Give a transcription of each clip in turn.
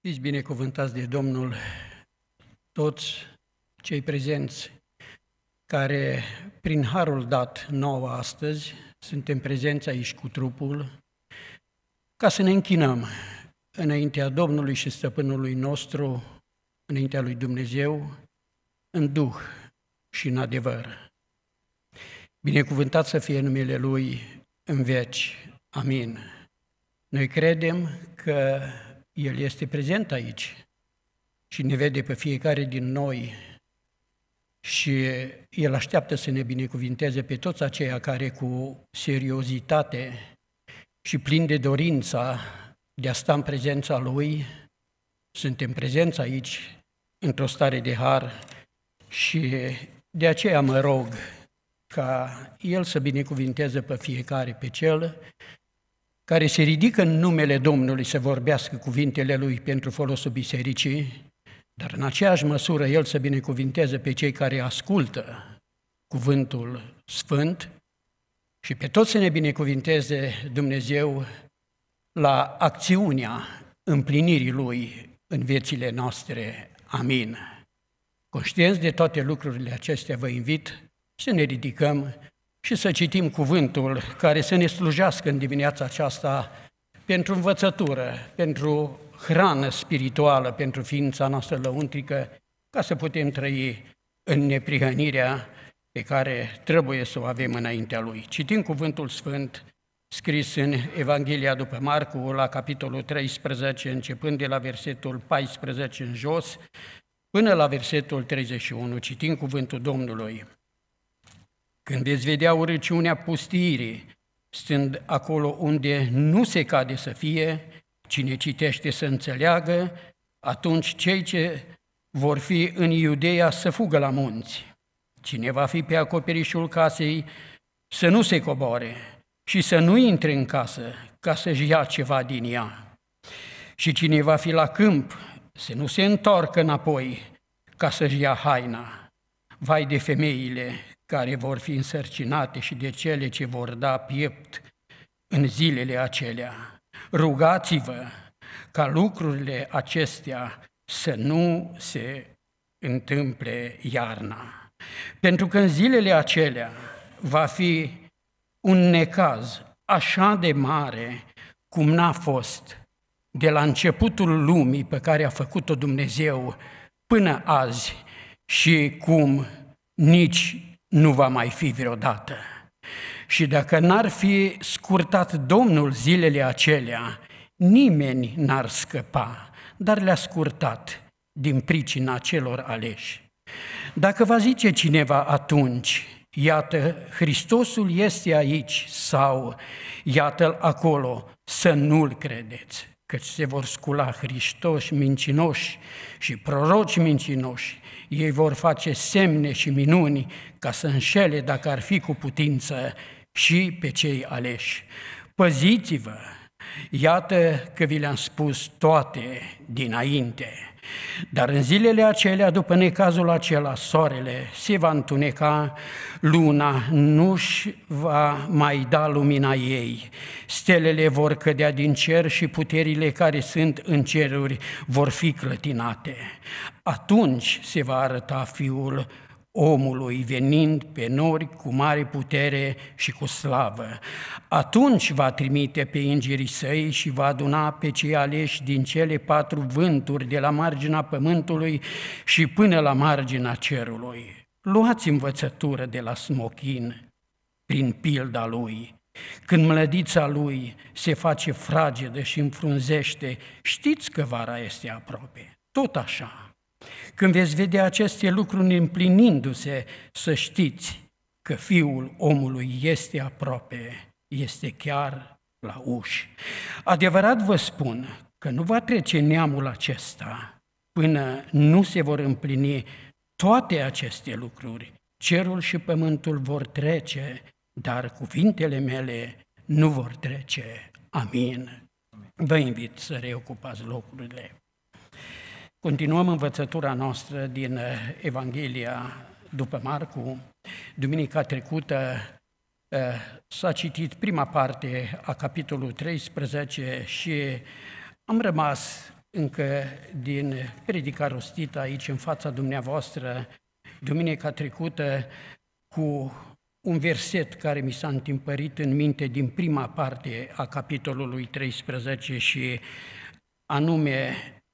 Fiți binecuvântați de Domnul toți cei prezenți care, prin harul dat nouă astăzi, suntem prezenți aici cu trupul, ca să ne închinăm înaintea Domnului și Stăpânului nostru, înaintea lui Dumnezeu, în Duh și în adevăr. Binecuvântat să fie numele Lui în veci. Amin. Noi credem că el este prezent aici și ne vede pe fiecare din noi și El așteaptă să ne binecuvinteze pe toți aceia care cu seriozitate și plin de dorința de a sta în prezența Lui, suntem prezenți aici într-o stare de har și de aceea mă rog ca El să binecuvinteze pe fiecare, pe cel care se ridică în numele Domnului să vorbească cuvintele Lui pentru folosul bisericii, dar în aceeași măsură El să binecuvinteze pe cei care ascultă cuvântul sfânt și pe toți să ne binecuvinteze Dumnezeu la acțiunea împlinirii Lui în viețile noastre. Amin. Conștienți de toate lucrurile acestea, vă invit să ne ridicăm și să citim cuvântul care să ne slujească în dimineața aceasta pentru învățătură, pentru hrană spirituală, pentru ființa noastră lăuntrică, ca să putem trăi în neprihănirea pe care trebuie să o avem înaintea Lui. Citim cuvântul Sfânt scris în Evanghelia după Marcu, la capitolul 13, începând de la versetul 14 în jos, până la versetul 31, citim cuvântul Domnului. Când veți vedea urăciunea pustirii, stând acolo unde nu se cade să fie, cine citește să înțeleagă, atunci cei ce vor fi în Iudeia să fugă la munți. Cine va fi pe acoperișul casei să nu se coboare și să nu intre în casă ca să-și ia ceva din ea. Și cine va fi la câmp să nu se întoarcă înapoi ca să-și ia haina. Vai de femeile care vor fi însărcinate și de cele ce vor da piept în zilele acelea. Rugați-vă ca lucrurile acestea să nu se întâmple iarna. Pentru că în zilele acelea va fi un necaz așa de mare cum n-a fost de la începutul lumii pe care a făcut-o Dumnezeu până azi și cum nici nu va mai fi vreodată. Și dacă n-ar fi scurtat Domnul zilele acelea, nimeni n-ar scăpa, dar le-a scurtat din pricina celor aleși. Dacă va zice cineva atunci, iată, Hristosul este aici sau iată-l acolo, să nu-l credeți, căci se vor scula Hristoși mincinoși și proroci mincinoși ei vor face semne și minuni ca să înșele, dacă ar fi cu putință, și pe cei aleși. Păziți-vă! Iată că vi le-am spus toate dinainte. Dar în zilele acelea, după necazul acela, soarele se va întuneca, luna nu-și va mai da lumina ei, stelele vor cădea din cer și puterile care sunt în ceruri vor fi clătinate. Atunci se va arăta Fiul omului, venind pe nori cu mare putere și cu slavă. Atunci va trimite pe îngerii săi și va aduna pe cei aleși din cele patru vânturi de la marginea pământului și până la marginea cerului. Luați învățătură de la smochin prin pilda lui. Când mlădița lui se face fragedă și înfrunzește, știți că vara este aproape. Tot așa, când veți vedea aceste lucruri împlinindu-se, să știți că Fiul omului este aproape, este chiar la uși. Adevărat vă spun că nu va trece neamul acesta până nu se vor împlini toate aceste lucruri. Cerul și pământul vor trece, dar cuvintele mele nu vor trece. Amin. Vă invit să reocupați locurile. Continuăm învățătura noastră din eh, Evanghelia după Marcu. Duminica trecută eh, s-a citit prima parte a capitolul 13 și am rămas încă din predica rostită aici în fața dumneavoastră duminica trecută cu un verset care mi s-a întâmpărit în minte din prima parte a capitolului 13 și anume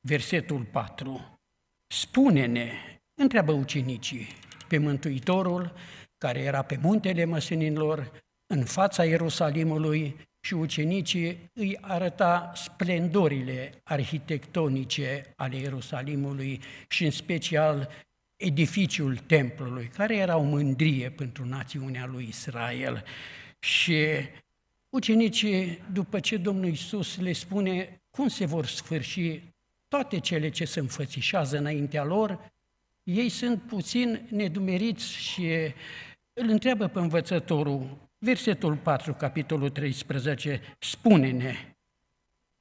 versetul 4. Spune-ne, întreabă ucenicii, pe Mântuitorul, care era pe muntele măslinilor, în fața Ierusalimului și ucenicii îi arăta splendorile arhitectonice ale Ierusalimului și în special edificiul templului, care era o mândrie pentru națiunea lui Israel. Și ucenicii, după ce Domnul Isus le spune cum se vor sfârși toate cele ce se înfățișează înaintea lor, ei sunt puțin nedumeriți și îl întreabă pe învățătorul, versetul 4, capitolul 13, spune-ne,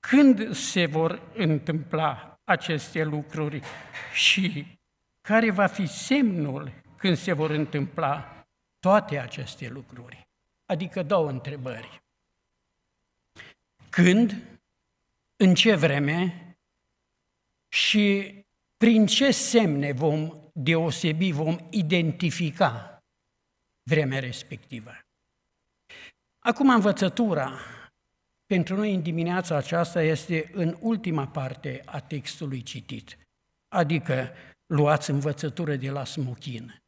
când se vor întâmpla aceste lucruri și care va fi semnul când se vor întâmpla toate aceste lucruri? Adică două întrebări. Când, în ce vreme și prin ce semne vom deosebi, vom identifica vremea respectivă. Acum învățătura pentru noi în dimineața aceasta este în ultima parte a textului citit, adică luați învățătură de la smochin.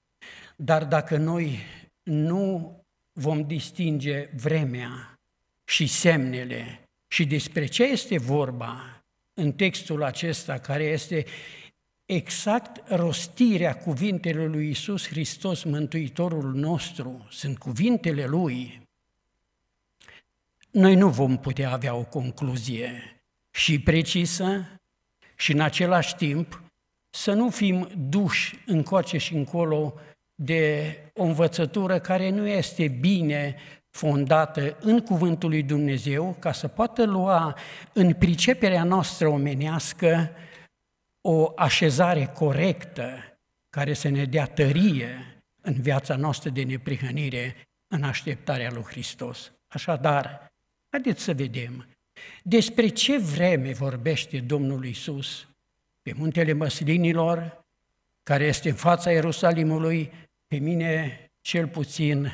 Dar dacă noi nu vom distinge vremea și semnele și despre ce este vorba în textul acesta, care este exact rostirea cuvintelor lui Isus Hristos, Mântuitorul nostru, sunt cuvintele Lui, noi nu vom putea avea o concluzie și precisă și în același timp să nu fim duși încoace și încolo de o învățătură care nu este bine fondată în cuvântul lui Dumnezeu, ca să poată lua în priceperea noastră omenească o așezare corectă care să ne dea tărie în viața noastră de neprihănire în așteptarea lui Hristos. Așadar, haideți să vedem despre ce vreme vorbește Domnul Isus pe muntele măslinilor, care este în fața Ierusalimului, pe mine cel puțin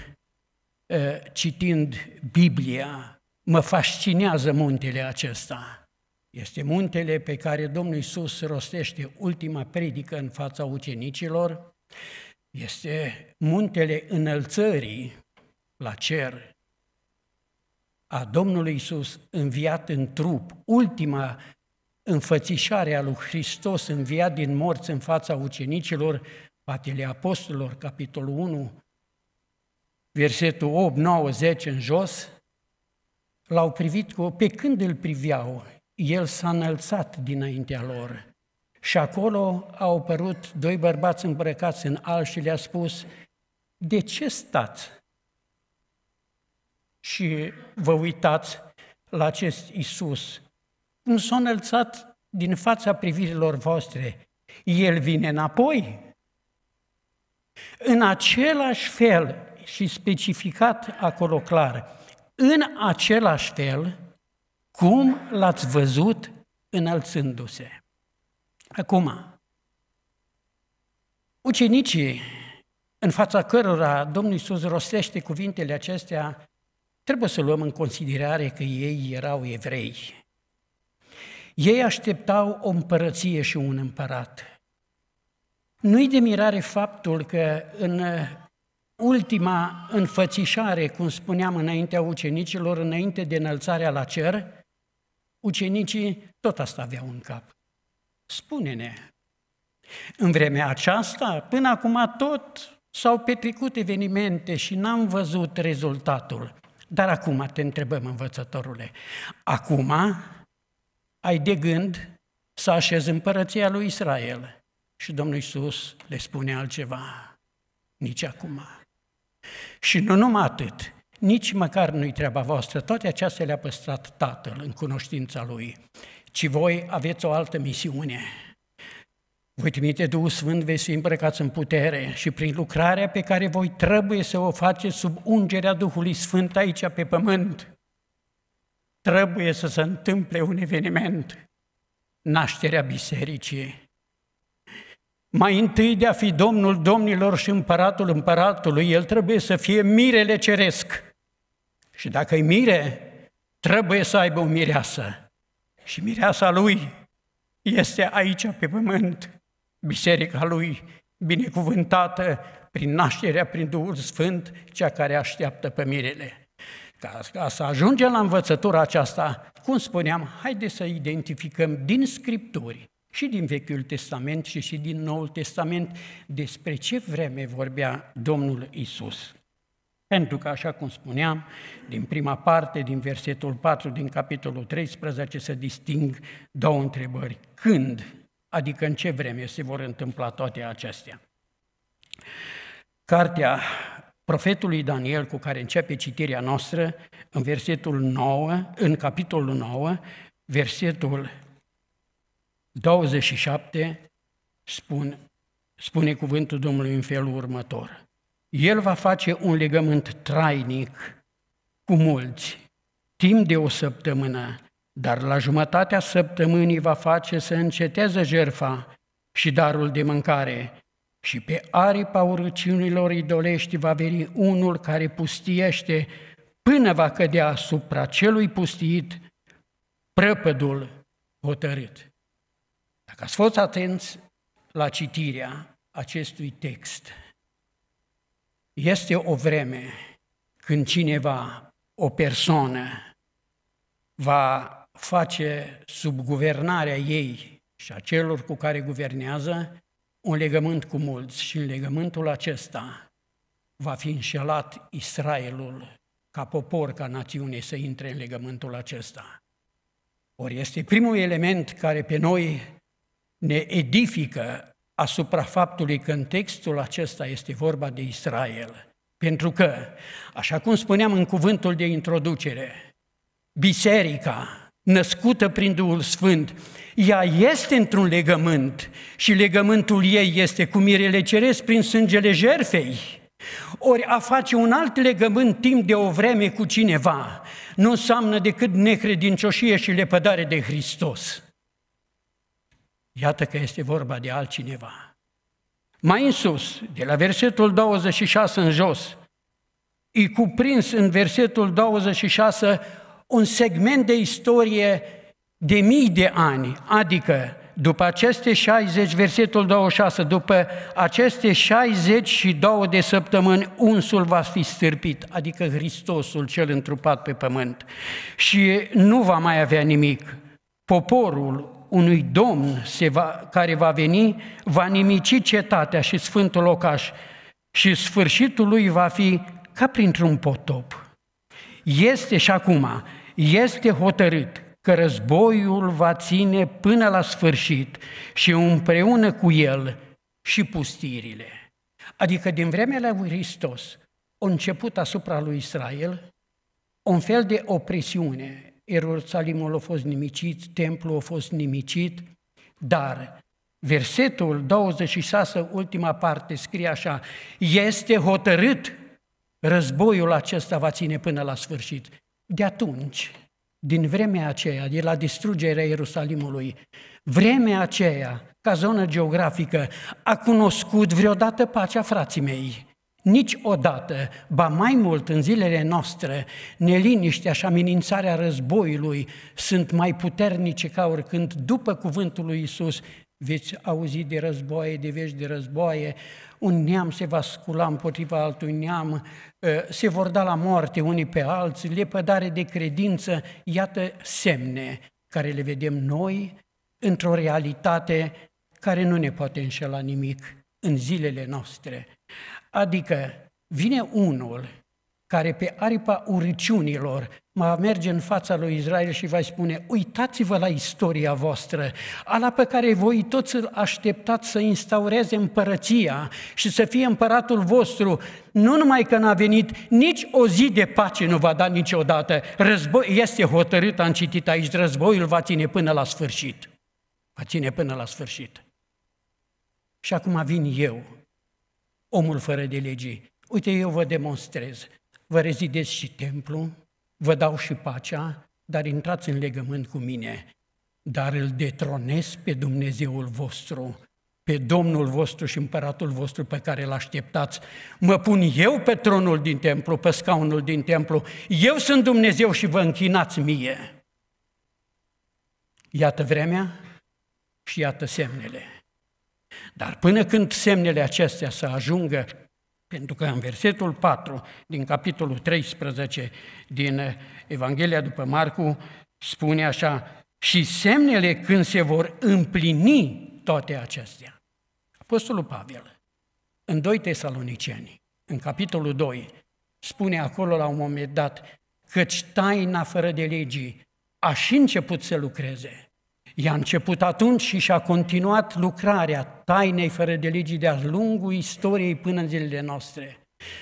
Ă, citind Biblia, mă fascinează muntele acesta. Este muntele pe care Domnul Iisus rostește ultima predică în fața ucenicilor, este muntele înălțării la cer a Domnului Iisus înviat în trup, ultima înfățișare a lui Hristos înviat din morți în fața ucenicilor, Patele Apostolilor, capitolul 1, versetul 8, 9, 10 în jos, l-au privit cu, pe când îl priveau, el s-a înălțat dinaintea lor. Și acolo au apărut doi bărbați îmbrăcați în al și le-a spus, de ce stați? Și vă uitați la acest Isus, cum s-a înălțat din fața privirilor voastre. El vine înapoi. În același fel, și specificat acolo clar. În același fel, cum l-ați văzut înălțându-se. Acum, ucenicii în fața cărora Domnul Iisus rostește cuvintele acestea, trebuie să luăm în considerare că ei erau evrei. Ei așteptau o împărăție și un împărat. Nu-i de mirare faptul că în ultima înfățișare, cum spuneam înaintea ucenicilor, înainte de înălțarea la cer, ucenicii tot asta aveau în cap. Spune-ne, în vremea aceasta, până acum tot s-au petrecut evenimente și n-am văzut rezultatul. Dar acum te întrebăm, învățătorule, acum ai de gând să așezi împărăția lui Israel. Și Domnul Iisus le spune altceva, nici acum. Și nu numai atât, nici măcar nu-i treaba voastră, toate acestea le-a păstrat Tatăl în cunoștința Lui, ci voi aveți o altă misiune. Voi trimite Duhul Sfânt, veți fi îmbrăcați în putere și prin lucrarea pe care voi trebuie să o faceți sub ungerea Duhului Sfânt aici pe pământ, trebuie să se întâmple un eveniment, nașterea bisericii. Mai întâi de a fi Domnul Domnilor și Împăratul Împăratului, el trebuie să fie mirele ceresc. Și dacă e mire, trebuie să aibă o mireasă. Și mireasa lui este aici pe pământ, biserica lui, binecuvântată prin nașterea, prin Duhul Sfânt, cea care așteaptă pe mirele. Ca, ca să ajungem la învățătura aceasta, cum spuneam, haideți să identificăm din Scripturi și din Vechiul Testament și și din Noul Testament despre ce vreme vorbea Domnul Isus. Pentru că, așa cum spuneam, din prima parte, din versetul 4, din capitolul 13, se disting două întrebări. Când, adică în ce vreme se vor întâmpla toate acestea? Cartea profetului Daniel, cu care începe citirea noastră, în versetul 9, în capitolul 9, versetul 27 spun, spune cuvântul Domnului în felul următor. El va face un legământ trainic cu mulți, timp de o săptămână, dar la jumătatea săptămânii va face să înceteze jerfa și darul de mâncare și pe aripa urăciunilor idolești va veni unul care pustiește până va cădea asupra celui pustiit prăpădul hotărât. Dacă ați fost atenți la citirea acestui text, este o vreme când cineva, o persoană, va face sub guvernarea ei și a celor cu care guvernează un legământ cu mulți și în legământul acesta va fi înșelat Israelul ca popor, ca națiune să intre în legământul acesta. Ori este primul element care pe noi ne edifică asupra faptului că în textul acesta este vorba de Israel. Pentru că, așa cum spuneam în cuvântul de introducere, biserica născută prin Duhul Sfânt, ea este într-un legământ și legământul ei este cu mirele ceresc prin sângele jerfei. Ori a face un alt legământ timp de o vreme cu cineva nu înseamnă decât necredincioșie și lepădare de Hristos. Iată că este vorba de altcineva. Mai în sus, de la versetul 26 în jos, e cuprins în versetul 26 un segment de istorie de mii de ani, adică după aceste 60, versetul 26, după aceste 62 de săptămâni, unsul va fi stârpit, adică Hristosul cel întrupat pe pământ. Și nu va mai avea nimic. Poporul, unui domn se va, care va veni, va nimici cetatea și sfântul locaș și sfârșitul lui va fi ca printr-un potop. Este și acum, este hotărât că războiul va ține până la sfârșit și împreună cu el și pustirile. Adică din vremea lui Hristos a început asupra lui Israel un fel de opresiune Ierusalimul a fost nimicit, templul a fost nimicit, dar versetul 26, ultima parte, scrie așa, este hotărât, războiul acesta va ține până la sfârșit. De atunci, din vremea aceea, de la distrugerea Ierusalimului, vremea aceea, ca zonă geografică, a cunoscut vreodată pacea frații mei. Niciodată, ba mai mult în zilele noastre, neliniștea și amenințarea războiului sunt mai puternice ca oricând după cuvântul lui Isus veți auzi de războaie, de vești de războaie, un neam se va scula împotriva altui neam, ă, se vor da la moarte unii pe alții, lepădare de credință, iată semne care le vedem noi într-o realitate care nu ne poate înșela nimic în zilele noastre. Adică vine unul care pe aripa urciunilor mă merge în fața lui Israel și va spune, uitați-vă la istoria voastră, ala pe care voi toți îl așteptați să instaureze împărăția și să fie împăratul vostru, nu numai că n-a venit, nici o zi de pace nu va da niciodată. Război este hotărât, am citit aici, războiul va ține până la sfârșit. Va ține până la sfârșit. Și acum vin eu, omul fără de lege. Uite, eu vă demonstrez, vă rezidez și templu, vă dau și pacea, dar intrați în legământ cu mine, dar îl detronez pe Dumnezeul vostru, pe Domnul vostru și împăratul vostru pe care îl așteptați. Mă pun eu pe tronul din templu, pe scaunul din templu. Eu sunt Dumnezeu și vă închinați mie. Iată vremea și iată semnele. Dar până când semnele acestea să ajungă, pentru că în versetul 4 din capitolul 13 din Evanghelia după Marcu spune așa, și semnele când se vor împlini toate acestea. Apostolul Pavel, în 2 Tesaloniceni, în capitolul 2, spune acolo la un moment dat, căci taina fără de legii a și început să lucreze I-a început atunci și și-a continuat lucrarea tainei fără de legii de-a lungul istoriei până în zilele noastre.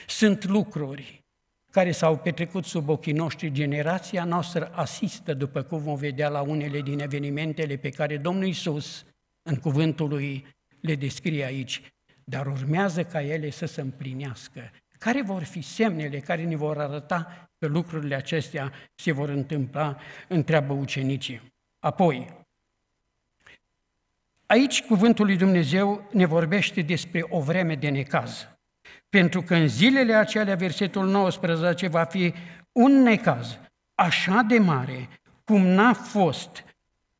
Sunt lucruri care s-au petrecut sub ochii noștri, generația noastră asistă, după cum vom vedea la unele din evenimentele pe care Domnul Isus, în cuvântul lui, le descrie aici, dar urmează ca ele să se împlinească. Care vor fi semnele care ne vor arăta că lucrurile acestea se vor întâmpla, întreabă ucenicii. Apoi, Aici cuvântul lui Dumnezeu ne vorbește despre o vreme de necaz. Pentru că în zilele acelea, versetul 19, va fi un necaz așa de mare cum n-a fost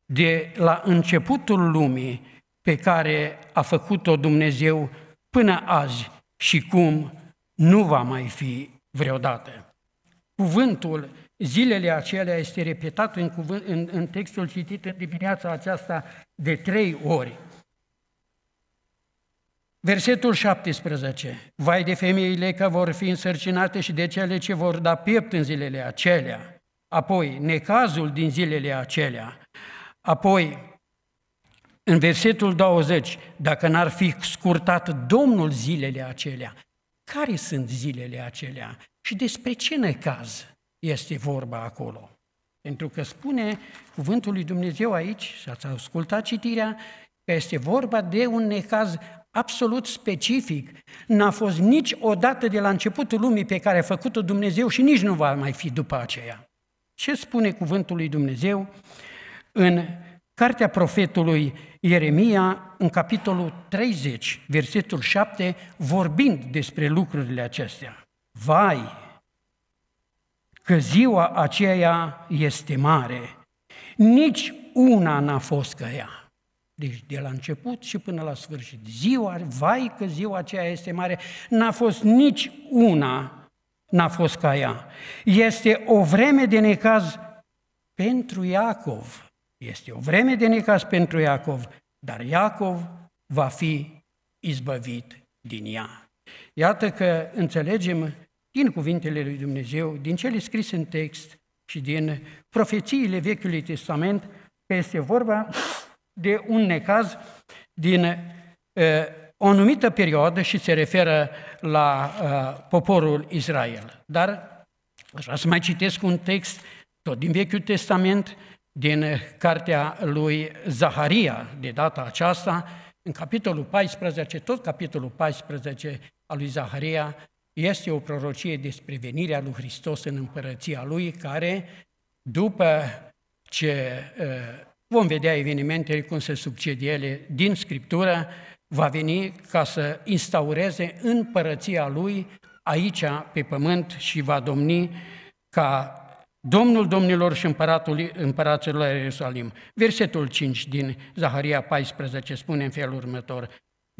de la începutul lumii pe care a făcut-o Dumnezeu până azi și cum nu va mai fi vreodată. Cuvântul zilele acelea este repetat în, cuvânt, în, în textul citit în dimineața aceasta de trei ori. Versetul 17. Vai de femeile că vor fi însărcinate și de cele ce vor da piept în zilele acelea. Apoi, necazul din zilele acelea. Apoi, în versetul 20, dacă n-ar fi scurtat Domnul zilele acelea, care sunt zilele acelea și despre ce necaz este vorba acolo? Pentru că spune cuvântul lui Dumnezeu aici, și ați ascultat citirea, că este vorba de un necaz absolut specific. N-a fost niciodată de la începutul lumii pe care a făcut-o Dumnezeu și nici nu va mai fi după aceea. Ce spune cuvântul lui Dumnezeu în Cartea profetului Ieremia, în capitolul 30, versetul 7, vorbind despre lucrurile acestea. Vai, că ziua aceea este mare. Nici una n-a fost ca ea. Deci de la început și până la sfârșit. Ziua, vai că ziua aceea este mare, n-a fost nici una, n-a fost ca ea. Este o vreme de necaz pentru Iacov. Este o vreme de necaz pentru Iacov, dar Iacov va fi izbăvit din ea. Iată că înțelegem din cuvintele lui Dumnezeu, din cele scrise în text și din profețiile Vechiului Testament, că este vorba de un necaz din uh, o anumită perioadă și se referă la uh, poporul Israel. Dar vrea să mai citesc un text tot din Vechiul Testament, din cartea lui Zaharia, de data aceasta, în capitolul 14, tot capitolul 14 al lui Zaharia, este o prorocie despre venirea lui Hristos în împărăția lui, care, după ce ă, vom vedea evenimentele cum se succede ele din Scriptură, va veni ca să instaureze împărăția lui aici, pe pământ, și va domni ca Domnul domnilor și împăratul împăraților Ierusalim. Versetul 5 din Zaharia 14 spune în felul următor,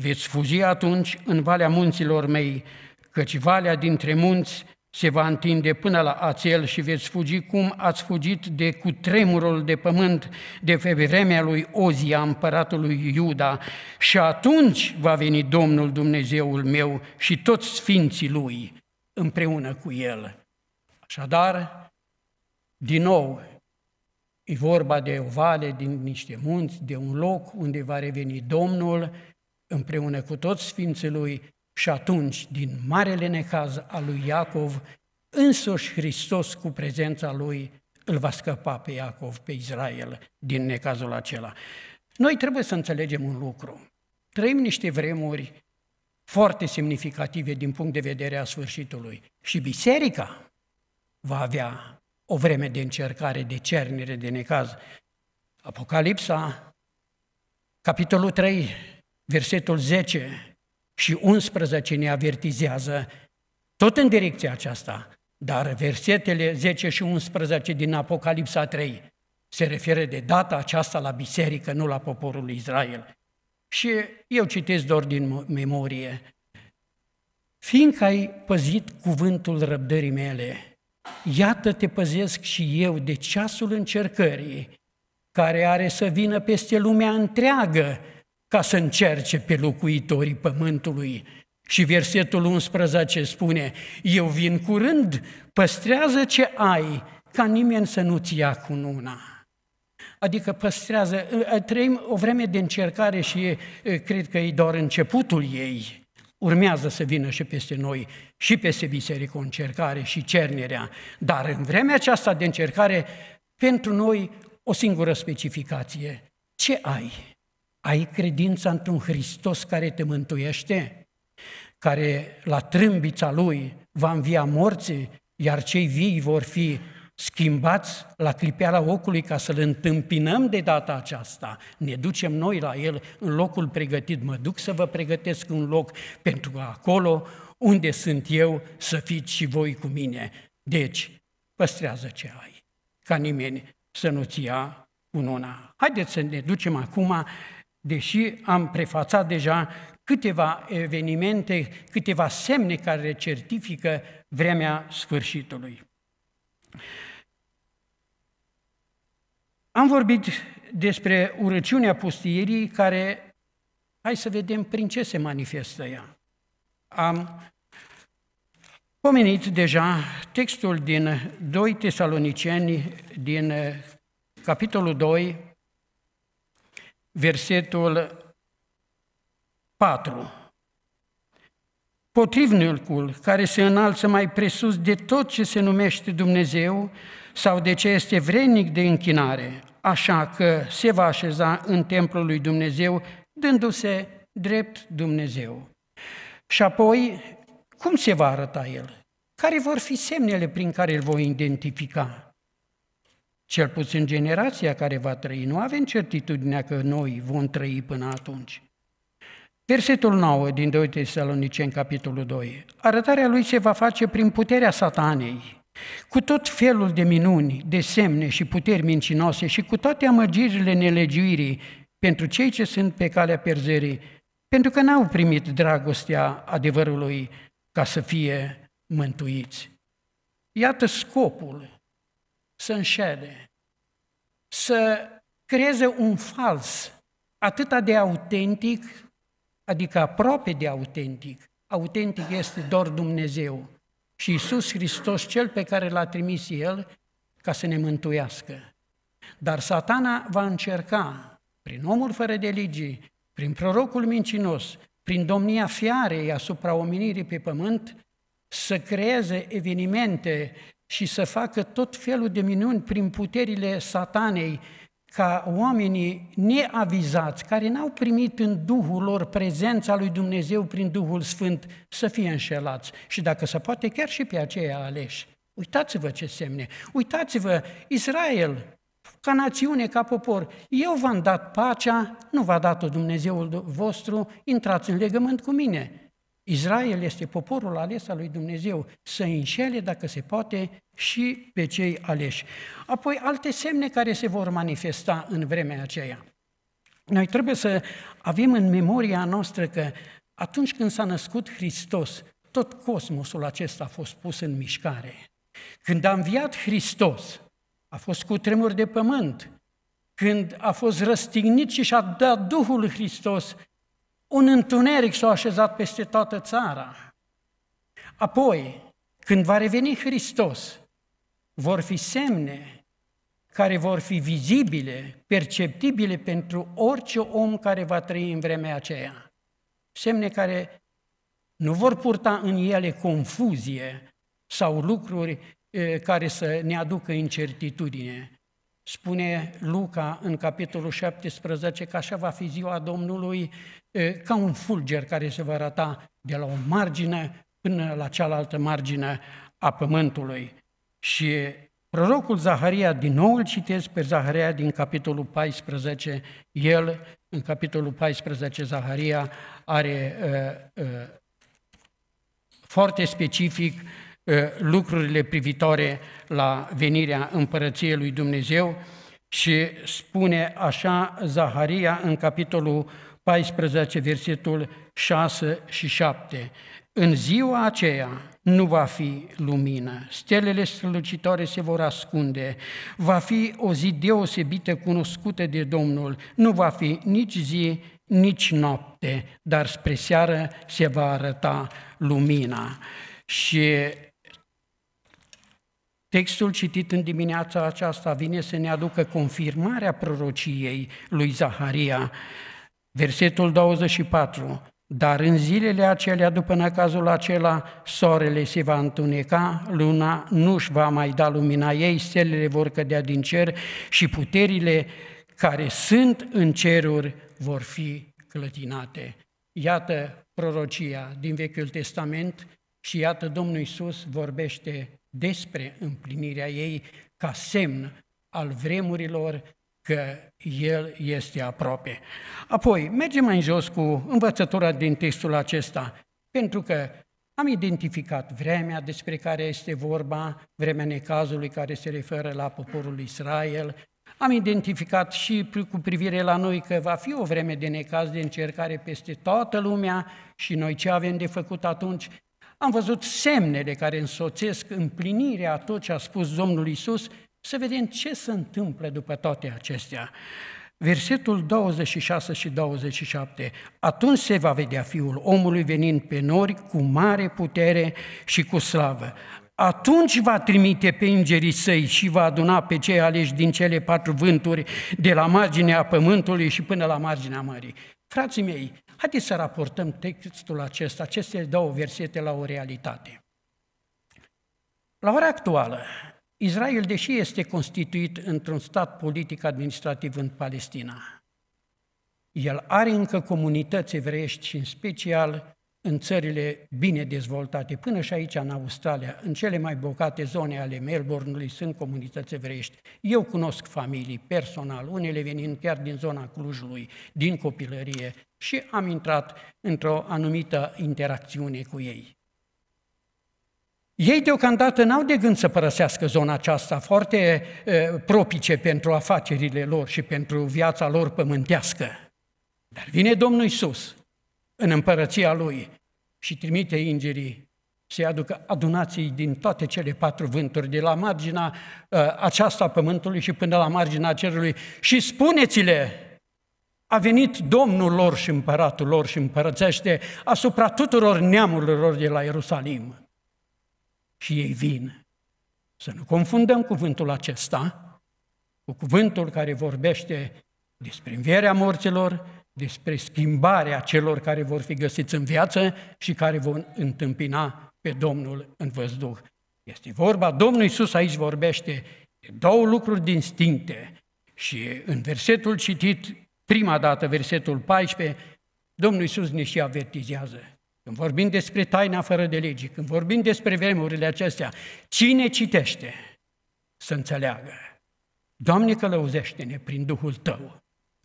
Veți fuzi atunci în valea munților mei căci valea dintre munți se va întinde până la ațel și veți fugi cum ați fugit de cutremurul de pământ de pe vremea lui Ozia, împăratul lui Iuda, și atunci va veni Domnul Dumnezeul meu și toți sfinții lui împreună cu el. Așadar, din nou, e vorba de o vale din niște munți, de un loc unde va reveni Domnul împreună cu toți sfinții lui și atunci, din marele necaz al lui Iacov, însuși Hristos cu prezența lui îl va scăpa pe Iacov, pe Israel, din necazul acela. Noi trebuie să înțelegem un lucru. Trăim niște vremuri foarte semnificative din punct de vedere a sfârșitului. Și biserica va avea o vreme de încercare, de cernire, de necaz. Apocalipsa, capitolul 3, versetul 10, și 11 ne avertizează tot în direcția aceasta, dar versetele 10 și 11 din Apocalipsa 3 se referă de data aceasta la biserică, nu la poporul Israel. Și eu citesc doar din memorie. Fiindcă ai păzit cuvântul răbdării mele, iată te păzesc și eu de ceasul încercării, care are să vină peste lumea întreagă, ca să încerce pe locuitorii pământului. Și versetul 11 spune, eu vin curând, păstrează ce ai, ca nimeni să nu-ți ia cu una. Adică păstrează, ă, ă, trăim o vreme de încercare și ă, cred că e doar începutul ei. Urmează să vină și peste noi, și peste biserică o încercare și cernerea. Dar în vremea aceasta de încercare, pentru noi o singură specificație. Ce ai? Ai credința într-un Hristos care te mântuiește? Care la trâmbița Lui va învia morții, iar cei vii vor fi schimbați la clipeala ocului ca să-L întâmpinăm de data aceasta. Ne ducem noi la El în locul pregătit. Mă duc să vă pregătesc un loc pentru că acolo unde sunt eu să fiți și voi cu mine. Deci, păstrează ce ai, ca nimeni să nu-ți ia unona. Haideți să ne ducem acum Deși am prefațat deja câteva evenimente, câteva semne care certifică vremea sfârșitului. Am vorbit despre urăciunea pustierii care, hai să vedem prin ce se manifestă ea. Am pomenit deja textul din 2 Tesaloniceni, din uh, capitolul 2, versetul 4. Potrivnicul care se înalță mai presus de tot ce se numește Dumnezeu sau de ce este vrednic de închinare, așa că se va așeza în templul lui Dumnezeu, dându-se drept Dumnezeu. Și apoi, cum se va arăta el? Care vor fi semnele prin care îl voi identifica? Cel puțin generația care va trăi. Nu avem certitudinea că noi vom trăi până atunci. Versetul 9 din 2 Tesaloniceni, capitolul 2. Arătarea lui se va face prin puterea satanei, cu tot felul de minuni, de semne și puteri mincinoase și cu toate amăgirile nelegiuirii pentru cei ce sunt pe calea pierzării, pentru că n-au primit dragostea adevărului ca să fie mântuiți. Iată scopul să înșele, să creeze un fals atâta de autentic, adică aproape de autentic. Autentic este doar Dumnezeu și Isus Hristos, Cel pe care l-a trimis El, ca să ne mântuiască. Dar satana va încerca, prin omul fără de legii, prin prorocul mincinos, prin domnia fiarei asupra omenirii pe pământ, să creeze evenimente și să facă tot felul de minuni prin puterile satanei, ca oamenii neavizați, care n-au primit în Duhul lor prezența lui Dumnezeu prin Duhul Sfânt, să fie înșelați. Și dacă se poate, chiar și pe aceia aleși. Uitați-vă ce semne. Uitați-vă, Israel, ca națiune, ca popor, eu v-am dat pacea, nu v-a dat-o Dumnezeul vostru, intrați în legământ cu mine. Israel este poporul ales al lui Dumnezeu, să înșele, dacă se poate, și pe cei aleși. Apoi alte semne care se vor manifesta în vremea aceea. Noi trebuie să avem în memoria noastră că atunci când s-a născut Hristos, tot cosmosul acesta a fost pus în mișcare. Când a înviat Hristos, a fost cu tremur de pământ, când a fost răstignit și și-a dat Duhul Hristos, un întuneric s-a așezat peste toată țara. Apoi, când va reveni Hristos, vor fi semne care vor fi vizibile, perceptibile pentru orice om care va trăi în vremea aceea. Semne care nu vor purta în ele confuzie sau lucruri eh, care să ne aducă incertitudine, spune Luca în capitolul 17 că așa va fi ziua Domnului ca un fulger care se va arăta de la o margine până la cealaltă margine a pământului. Și prorocul Zaharia, din nou îl citesc pe Zaharia din capitolul 14, el în capitolul 14 Zaharia are uh, uh, foarte specific uh, Ă, lucrurile privitoare la venirea împărăției lui Dumnezeu și spune așa Zaharia în capitolul 14, versetul 6 și 7. În ziua aceea nu va fi lumină, stelele strălucitoare se vor ascunde, va fi o zi deosebită cunoscută de Domnul, nu va fi nici zi, nici noapte, dar spre seară se va arăta lumina. Și Textul citit în dimineața aceasta vine să ne aducă confirmarea prorociei lui Zaharia. Versetul 24. Dar în zilele acelea, după năcazul acela, soarele se va întuneca, luna nu își va mai da lumina ei, stelele vor cădea din cer și puterile care sunt în ceruri vor fi clătinate. Iată prorocia din Vechiul Testament și iată Domnul Iisus vorbește despre împlinirea ei ca semn al vremurilor că El este aproape. Apoi, mergem mai jos cu învățătura din textul acesta, pentru că am identificat vremea despre care este vorba, vremea necazului care se referă la poporul Israel, am identificat și cu privire la noi că va fi o vreme de necaz, de încercare peste toată lumea și noi ce avem de făcut atunci am văzut semnele care însoțesc împlinirea a tot ce a spus Domnul Isus, să vedem ce se întâmplă după toate acestea. Versetul 26 și 27. Atunci se va vedea Fiul omului venind pe nori cu mare putere și cu slavă. Atunci va trimite pe îngerii săi și va aduna pe cei aleși din cele patru vânturi, de la marginea pământului și până la marginea mării. Frații mei, Haideți să raportăm textul acesta, aceste două versete la o realitate. La ora actuală, Israel, deși este constituit într-un stat politic-administrativ în Palestina, el are încă comunități evreiești și în special în țările bine dezvoltate, până și aici în Australia, în cele mai bogate zone ale Melbourne-ului sunt comunități evreiești. Eu cunosc familii personal, unele venind chiar din zona Clujului, din copilărie și am intrat într-o anumită interacțiune cu ei. Ei deocamdată n-au de gând să părăsească zona aceasta foarte e, propice pentru afacerile lor și pentru viața lor pământească. Dar vine Domnul Iisus în împărăția lui și trimite îngerii să-i aducă adunații din toate cele patru vânturi, de la marginea uh, aceasta a pământului și până la marginea cerului și spuneți-le, a venit Domnul lor și împăratul lor și împărățește asupra tuturor neamurilor de la Ierusalim. Și ei vin. Să nu confundăm cuvântul acesta cu cuvântul care vorbește despre învierea morților, despre schimbarea celor care vor fi găsiți în viață și care vor întâmpina pe Domnul în văzduh. Este vorba, Domnul Iisus aici vorbește două lucruri distincte și în versetul citit, prima dată, versetul 14, Domnul Iisus ne și avertizează. Când vorbim despre taina fără de lege, când vorbim despre vremurile acestea, cine citește să înțeleagă? Doamne, călăuzește-ne prin Duhul Tău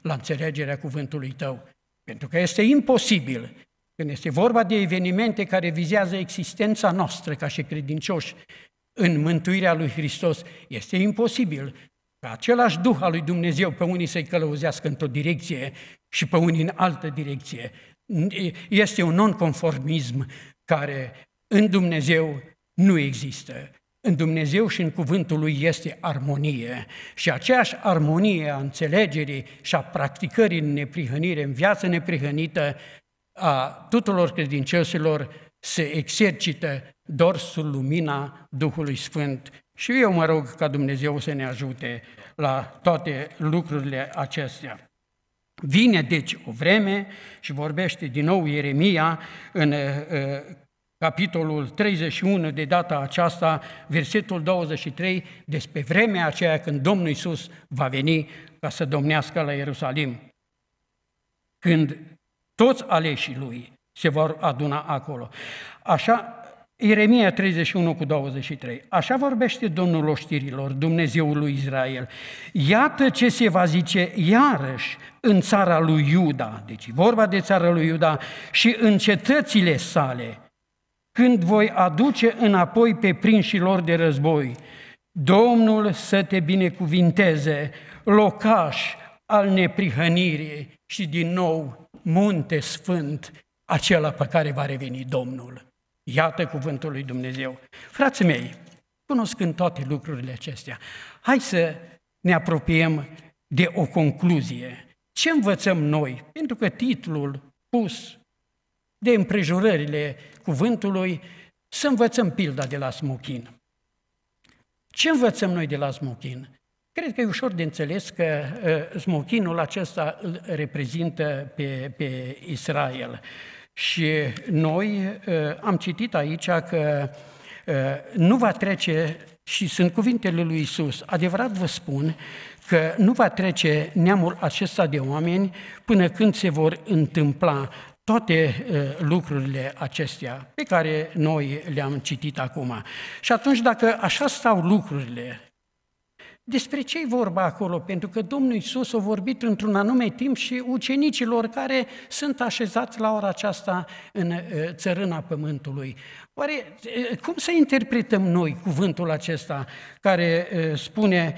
la înțelegerea cuvântului tău. Pentru că este imposibil, când este vorba de evenimente care vizează existența noastră ca și credincioși în mântuirea lui Hristos, este imposibil ca același Duh al lui Dumnezeu pe unii să-i călăuzească într-o direcție și pe unii în altă direcție. Este un nonconformism care în Dumnezeu nu există. În Dumnezeu și în cuvântul Lui este armonie și aceeași armonie a înțelegerii și a practicării în neprihănire, în viață neprihănită a tuturor credincioșilor se exercită doar sub lumina Duhului Sfânt. Și eu mă rog ca Dumnezeu să ne ajute la toate lucrurile acestea. Vine deci o vreme și vorbește din nou Ieremia în uh, capitolul 31, de data aceasta, versetul 23, despre vremea aceea când Domnul Iisus va veni ca să domnească la Ierusalim, când toți aleșii Lui se vor aduna acolo. Așa, Ieremia 31 cu 23. Așa vorbește Domnul oștirilor, Dumnezeul lui Israel. Iată ce se va zice iarăși în țara lui Iuda, deci vorba de țara lui Iuda, și în cetățile sale – când voi aduce înapoi pe prinșilor de război. Domnul să te binecuvinteze, locaș al neprihănirii și din nou munte sfânt, acela pe care va reveni Domnul. Iată cuvântul lui Dumnezeu. Frații mei, cunoscând toate lucrurile acestea, hai să ne apropiem de o concluzie. Ce învățăm noi? Pentru că titlul pus de împrejurările cuvântului, să învățăm pilda de la smochin. Ce învățăm noi de la smochin? Cred că e ușor de înțeles că uh, ă, smochinul acesta îl reprezintă pe, pe Israel. Și noi ă, am citit aici că ă, nu va trece, și sunt cuvintele lui Isus, adevărat vă spun că nu va trece neamul acesta de oameni până când se vor întâmpla toate lucrurile acestea pe care noi le-am citit acum. Și atunci, dacă așa stau lucrurile, despre ce e vorba acolo? Pentru că Domnul Isus a vorbit într-un anume timp și ucenicilor care sunt așezați la ora aceasta în țărâna pământului. Oare cum să interpretăm noi cuvântul acesta care spune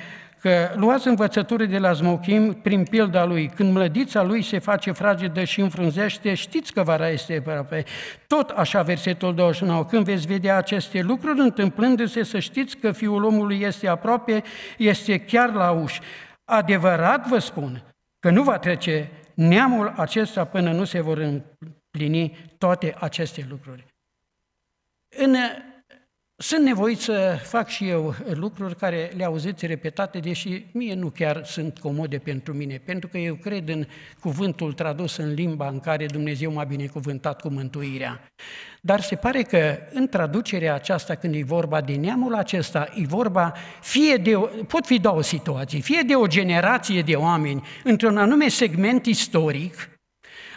că luați învățături de la Zmochim prin pilda lui. Când mlădița lui se face fragedă și înfrunzește, știți că vara este aproape. Tot așa versetul 29. Când veți vedea aceste lucruri întâmplându-se, să știți că Fiul omului este aproape, este chiar la uși. Adevărat vă spun că nu va trece neamul acesta până nu se vor împlini toate aceste lucruri. În sunt nevoit să fac și eu lucruri care le auziți repetate, deși mie nu chiar sunt comode pentru mine, pentru că eu cred în cuvântul tradus în limba în care Dumnezeu m-a binecuvântat cu mântuirea. Dar se pare că în traducerea aceasta, când e vorba de neamul acesta, e vorba fie de, o, pot fi două situații, fie de o generație de oameni într-un anume segment istoric,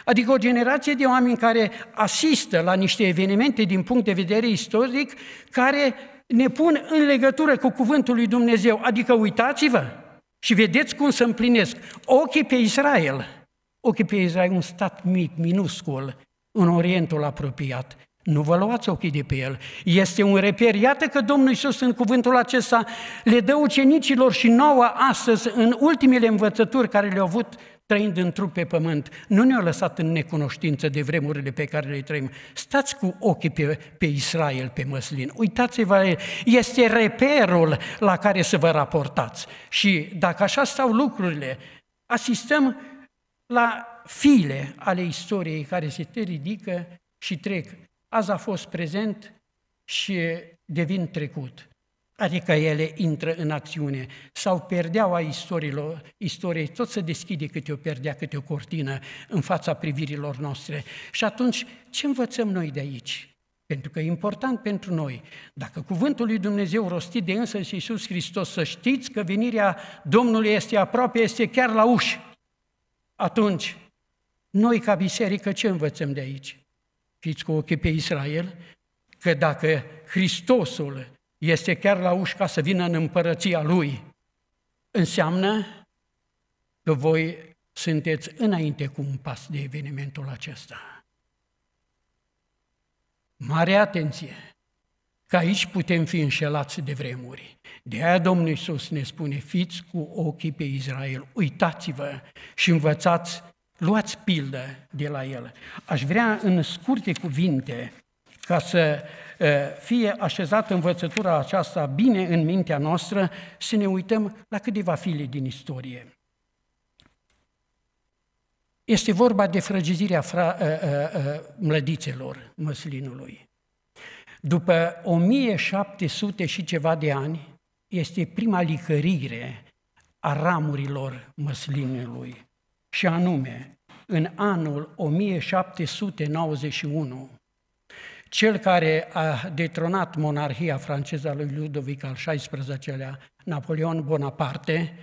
Adică o generație de oameni care asistă la niște evenimente din punct de vedere istoric, care ne pun în legătură cu Cuvântul lui Dumnezeu. Adică uitați-vă și vedeți cum se împlinesc ochii pe Israel. Ochii pe Israel, un stat mic, minuscul, în Orientul apropiat. Nu vă luați ochii de pe el. Este un reper. Iată că Domnul Iisus în cuvântul acesta le dă ucenicilor și nouă astăzi, în ultimele învățături care le-au avut trăind în trup pe pământ, nu ne-a lăsat în necunoștință de vremurile pe care le trăim. Stați cu ochii pe, pe Israel, pe măslin. Uitați-vă, este reperul la care să vă raportați. Și dacă așa stau lucrurile, asistăm la file ale istoriei care se te ridică și trec. Azi a fost prezent și devin trecut adică ele intră în acțiune. Sau perdeaua istorilor, istoriei tot se deschide câte o perdea, câte o cortină în fața privirilor noastre. Și atunci, ce învățăm noi de aici? Pentru că e important pentru noi. Dacă cuvântul lui Dumnezeu rostit de însă și Iisus Hristos, să știți că venirea Domnului este aproape, este chiar la uși. Atunci, noi ca biserică ce învățăm de aici? Fiți cu ochii pe Israel, că dacă Hristosul este chiar la ușca să vină în împărăția Lui, înseamnă că voi sunteți înainte cu un pas de evenimentul acesta. Mare atenție! Că aici putem fi înșelați de vremuri. De aia Domnul Iisus ne spune, fiți cu ochii pe Israel, uitați-vă și învățați, luați pildă de la el. Aș vrea în scurte cuvinte, ca să Eh, fie așezată învățătura aceasta bine în mintea noastră, să ne uităm la câteva file din istorie. Este vorba de frăgezirea fra, a, eh, a, eh, mlădițelor măslinului. După 1700 și ceva de ani, este prima licărire a ramurilor măslinului. Și anume, în anul 1791, cel care a detronat monarhia franceză a lui Ludovic al XVI-lea, Napoleon Bonaparte,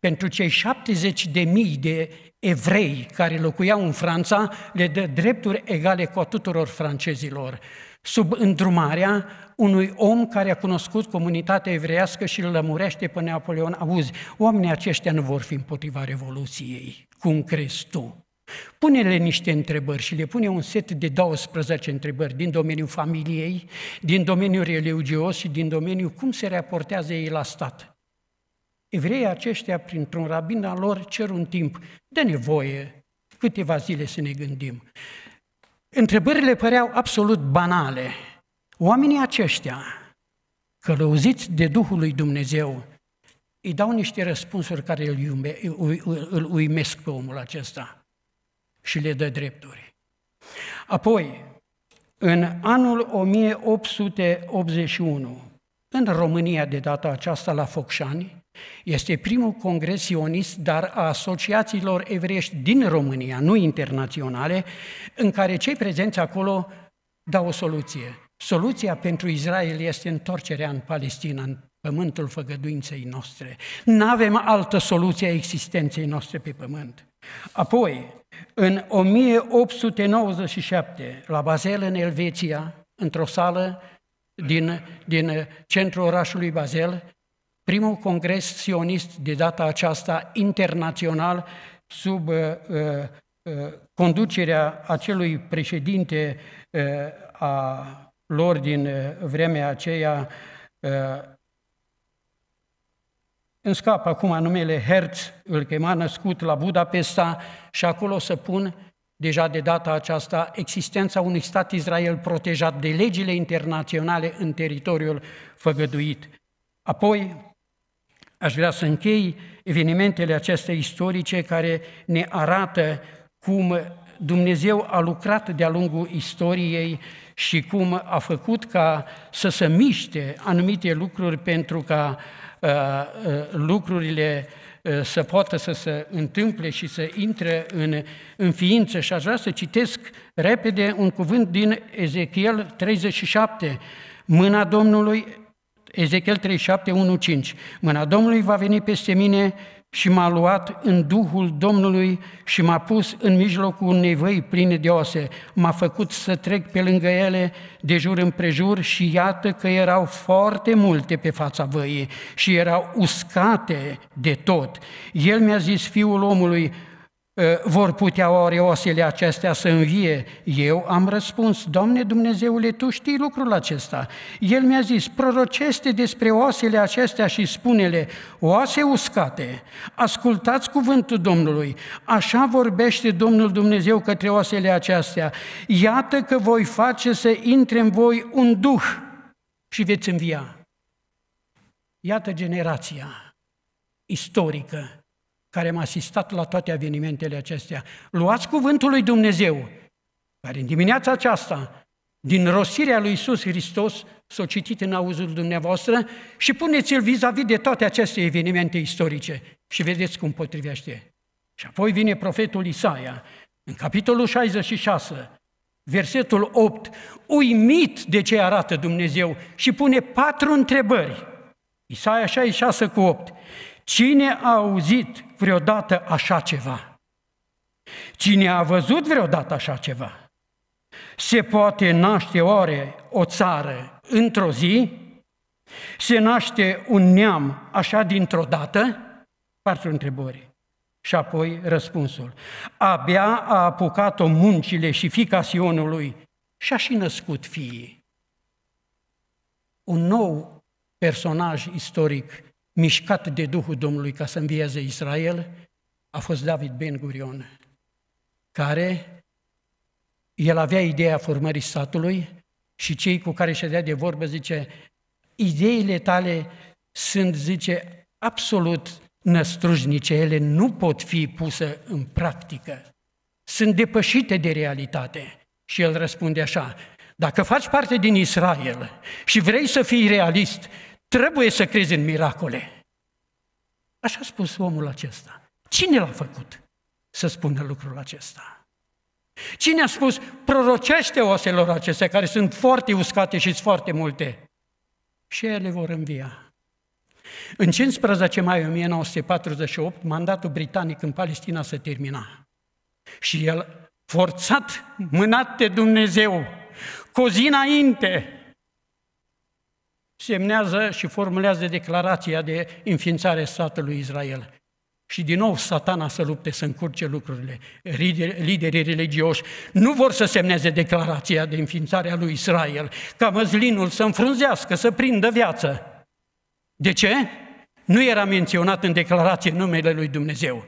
pentru cei 70 de mii de evrei care locuiau în Franța, le dă drepturi egale cu a tuturor francezilor, sub îndrumarea unui om care a cunoscut comunitatea evreiască și îl lămurește pe Napoleon, auzi, oamenii aceștia nu vor fi împotriva Revoluției, cum crezi tu? Pune-le niște întrebări și le pune un set de 12 întrebări din domeniul familiei, din domeniul religios și din domeniul cum se raportează ei la stat. Evreii aceștia, printr-un rabin al lor, cer un timp de nevoie, câteva zile să ne gândim. Întrebările păreau absolut banale. Oamenii aceștia, călăuziți de Duhul lui Dumnezeu, îi dau niște răspunsuri care îl, iume, îl uimesc pe omul acesta și le dă drepturi. Apoi, în anul 1881, în România de data aceasta la Focșani, este primul congres sionist, dar a asociațiilor Evrești din România, nu internaționale, în care cei prezenți acolo dau o soluție. Soluția pentru Israel este întorcerea în Palestina, în pământul făgăduinței noastre. Nu avem altă soluție a existenței noastre pe pământ. Apoi, în 1897, la Bazel, în Elveția, într-o sală din, din centrul orașului Bazel, primul congres sionist de data aceasta internațional sub uh, uh, conducerea acelui președinte uh, a lor din vremea aceea, uh, îmi scap acum numele Hertz, îl chema născut la Budapesta și acolo să pun deja de data aceasta existența unui stat Israel protejat de legile internaționale în teritoriul făgăduit. Apoi, aș vrea să închei evenimentele acestea istorice care ne arată cum Dumnezeu a lucrat de-a lungul istoriei și cum a făcut ca să se miște anumite lucruri pentru ca uh, Uh, uh, lucrurile uh, să poată să se întâmple și să intre în, în ființă. Și aș vrea să citesc repede un cuvânt din Ezechiel 37, mâna Domnului, Ezechiel 37, 1, 5. Mâna Domnului va veni peste mine și m-a luat în Duhul Domnului și m-a pus în mijlocul unei văi pline de ose, m-a făcut să trec pe lângă ele de jur împrejur și iată că erau foarte multe pe fața văii și erau uscate de tot. El mi-a zis, fiul omului, Eh, vor putea oare osele acestea să învie? Eu am răspuns, Doamne Dumnezeule, Tu știi lucrul acesta. El mi-a zis, prorocește despre oasele acestea și spune-le, oase uscate, ascultați cuvântul Domnului, așa vorbește Domnul Dumnezeu către oasele acestea, iată că voi face să intre în voi un duh și veți învia. Iată generația istorică care am asistat la toate evenimentele acestea. Luați cuvântul lui Dumnezeu, care în dimineața aceasta, din rosirea lui Iisus Hristos, s-o citit în auzul dumneavoastră și puneți-l vis-a-vis de toate aceste evenimente istorice și vedeți cum potrivește. Și apoi vine profetul Isaia, în capitolul 66, versetul 8, uimit de ce arată Dumnezeu și pune patru întrebări. Isaia 66 cu 8. Cine a auzit vreodată așa ceva? Cine a văzut vreodată așa ceva? Se poate naște oare o țară într-o zi? Se naște un neam așa dintr-o dată? Patru întrebări. Și apoi răspunsul. Abia a apucat-o muncile și fica Sionului și a și născut fiii. Un nou personaj istoric mișcat de Duhul Domnului ca să învieze Israel, a fost David Ben Gurion, care el avea ideea formării statului și cei cu care ședea de vorbă zice, ideile tale sunt, zice, absolut năstrușnice, ele nu pot fi puse în practică, sunt depășite de realitate. Și el răspunde așa, dacă faci parte din Israel și vrei să fii realist Trebuie să crezi în miracole. Așa a spus omul acesta. Cine l-a făcut să spună lucrul acesta? Cine a spus, prorocește oaselor acestea, care sunt foarte uscate și foarte multe, și ele vor învia. În 15 mai 1948, mandatul britanic în Palestina se termina. Și el, forțat, mânat de Dumnezeu, cu zi înainte, semnează și formulează declarația de înființare statului Israel. Și din nou satana să lupte să încurce lucrurile. Liderii religioși nu vor să semneze declarația de înființare a lui Israel, ca măzlinul să înfrunzească, să prindă viață. De ce? Nu era menționat în declarație numele lui Dumnezeu,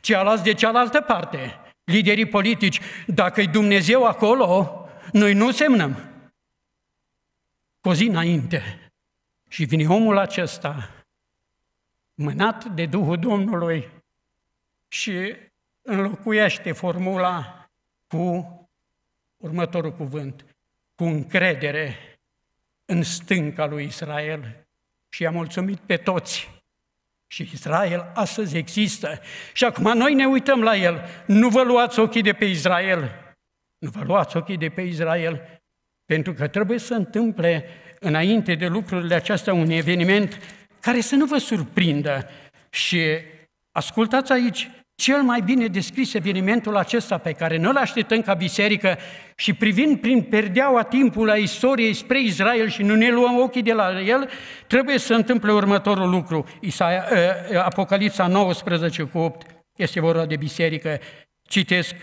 ci a luat de cealaltă parte. Liderii politici, dacă e Dumnezeu acolo, noi nu semnăm. Cozi înainte, și vine omul acesta, mânat de Duhul Domnului, și înlocuiește formula cu următorul cuvânt, cu încredere în stânca lui Israel. Și i-a mulțumit pe toți. Și Israel astăzi există. Și acum noi ne uităm la el. Nu vă luați ochii de pe Israel. Nu vă luați ochii de pe Israel, pentru că trebuie să întâmple înainte de lucrurile acestea un eveniment care să nu vă surprindă. Și ascultați aici cel mai bine descris evenimentul acesta pe care nu-l așteptăm ca biserică și privind prin perdeaua timpului a istoriei spre Israel și nu ne luăm ochii de la el, trebuie să întâmple următorul lucru. Isaia, ă, ă, Apocalipsa 19 cu 8 este vorba de biserică. Citesc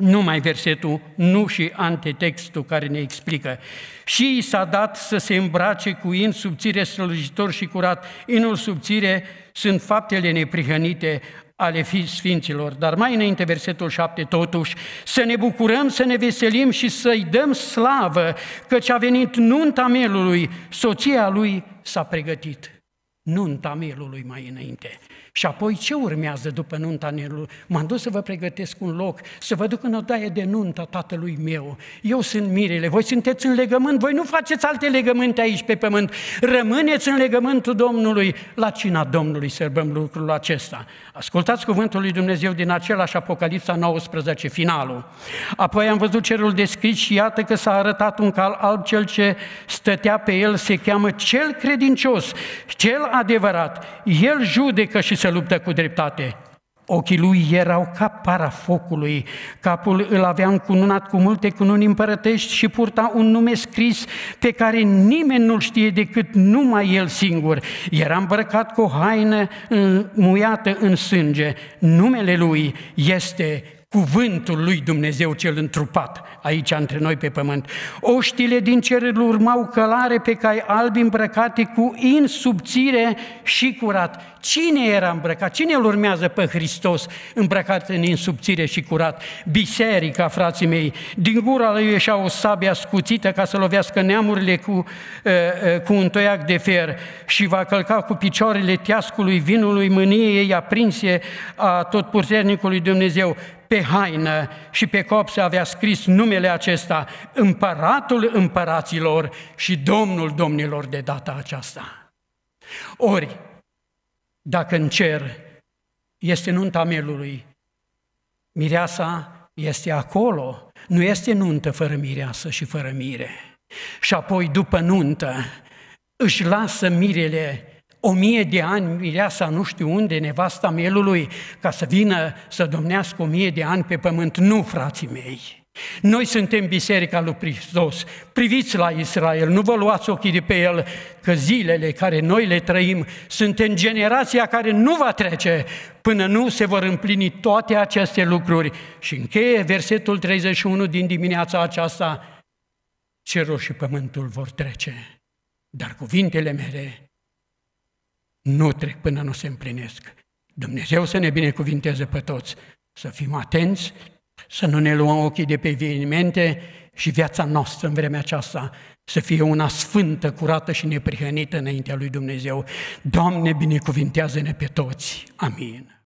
numai versetul, nu și antetextul care ne explică. Și i s-a dat să se îmbrace cu in subțire, slujitor și curat. Inul subțire sunt faptele neprihănite ale Sfinților. Dar mai înainte, versetul 7, totuși, să ne bucurăm, să ne veselim și să-i dăm slavă, căci a venit nunta melului, soția lui s-a pregătit. Nunta melului mai înainte. Și apoi ce urmează după nunta Nelu? M-am dus să vă pregătesc un loc, să vă duc în daie de nuntă tatălui meu. Eu sunt mirele, voi sunteți în legământ, voi nu faceți alte legământe aici pe pământ. Rămâneți în legământul Domnului. La cina Domnului sărbăm lucrul acesta. Ascultați cuvântul lui Dumnezeu din același Apocalipsa 19, finalul. Apoi am văzut cerul descris și iată că s-a arătat un cal alb, cel ce stătea pe el se cheamă cel credincios, cel adevărat. El judecă și se luptă cu dreptate. Ochii lui erau ca parafocului, capul îl avea încununat cu multe cununi împărătești și purta un nume scris pe care nimeni nu știe decât numai el singur. Era îmbrăcat cu o haină muiată în sânge. Numele lui este cuvântul lui Dumnezeu cel întrupat aici între noi pe pământ. Oștile din cer îl urmau călare pe cai albi îmbrăcate cu insubțire și curat. Cine era îmbrăcat? Cine îl urmează pe Hristos îmbrăcat în insubțire și curat? Biserica, frații mei, din gura lui ieșea o sabie ascuțită ca să lovească neamurile cu, uh, uh, cu un toiac de fer și va călca cu picioarele teascului vinului mâniei aprinse a tot puternicului Dumnezeu pe haină și pe copse avea scris numele acesta, Împăratul împăraților și Domnul domnilor de data aceasta. Ori, dacă în cer este nunta melului, mireasa este acolo, nu este nuntă fără mireasă și fără mire. Și apoi, după nuntă, își lasă mirele o mie de ani, mireasa nu știu unde, nevasta mielului, ca să vină să domnească o mie de ani pe pământ. Nu, frații mei! Noi suntem Biserica lui Hristos. Priviți la Israel, nu vă luați ochii de pe el, că zilele care noi le trăim sunt în generația care nu va trece până nu se vor împlini toate aceste lucruri. Și încheie versetul 31 din dimineața aceasta, cerul și pământul vor trece, dar cuvintele mele nu trec până nu se împlinesc. Dumnezeu să ne binecuvinteze pe toți, să fim atenți să nu ne luăm ochii de pe evenimente și viața noastră în vremea aceasta să fie una sfântă, curată și neprihănită înaintea lui Dumnezeu. Doamne, binecuvintează-ne pe toți. Amin.